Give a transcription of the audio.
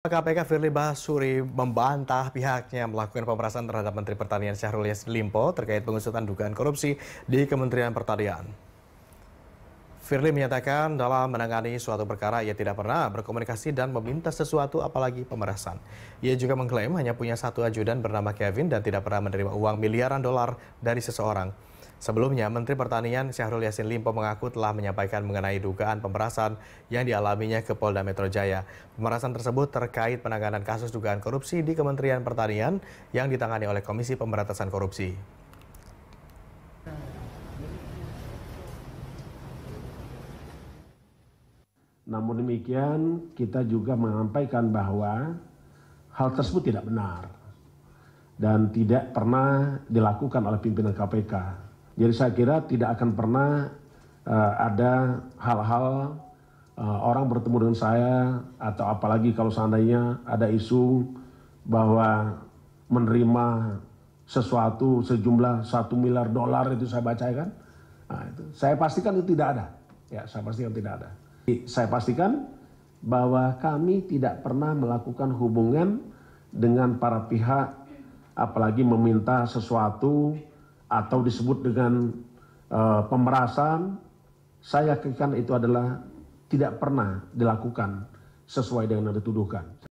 KPK Firly Basuri membantah pihaknya melakukan pemerasan terhadap Menteri Pertanian Syahrul Yassin Limpo terkait pengusutan dugaan korupsi di Kementerian Pertanian. Firly menyatakan dalam menangani suatu perkara ia tidak pernah berkomunikasi dan meminta sesuatu apalagi pemerasan. Ia juga mengklaim hanya punya satu ajudan bernama Kevin dan tidak pernah menerima uang miliaran dolar dari seseorang. Sebelumnya, Menteri Pertanian Syahrul Yassin Limpo mengaku telah menyampaikan mengenai dugaan pemerasan yang dialaminya ke Polda Metro Jaya. Pemerasan tersebut terkait penanganan kasus dugaan korupsi di Kementerian Pertanian yang ditangani oleh Komisi Pemberantasan Korupsi. Namun demikian, kita juga menyampaikan bahwa hal tersebut tidak benar dan tidak pernah dilakukan oleh pimpinan KPK. Jadi saya kira tidak akan pernah uh, ada hal-hal uh, orang bertemu dengan saya atau apalagi kalau seandainya ada isu bahwa menerima sesuatu sejumlah satu miliar dolar itu saya baca ya kan. Nah, itu. Saya pastikan itu tidak ada. Ya, saya pastikan tidak ada. Saya pastikan bahwa kami tidak pernah melakukan hubungan dengan para pihak apalagi meminta sesuatu atau disebut dengan eh, pemerasan saya yakinkan itu adalah tidak pernah dilakukan sesuai dengan yang dituduhkan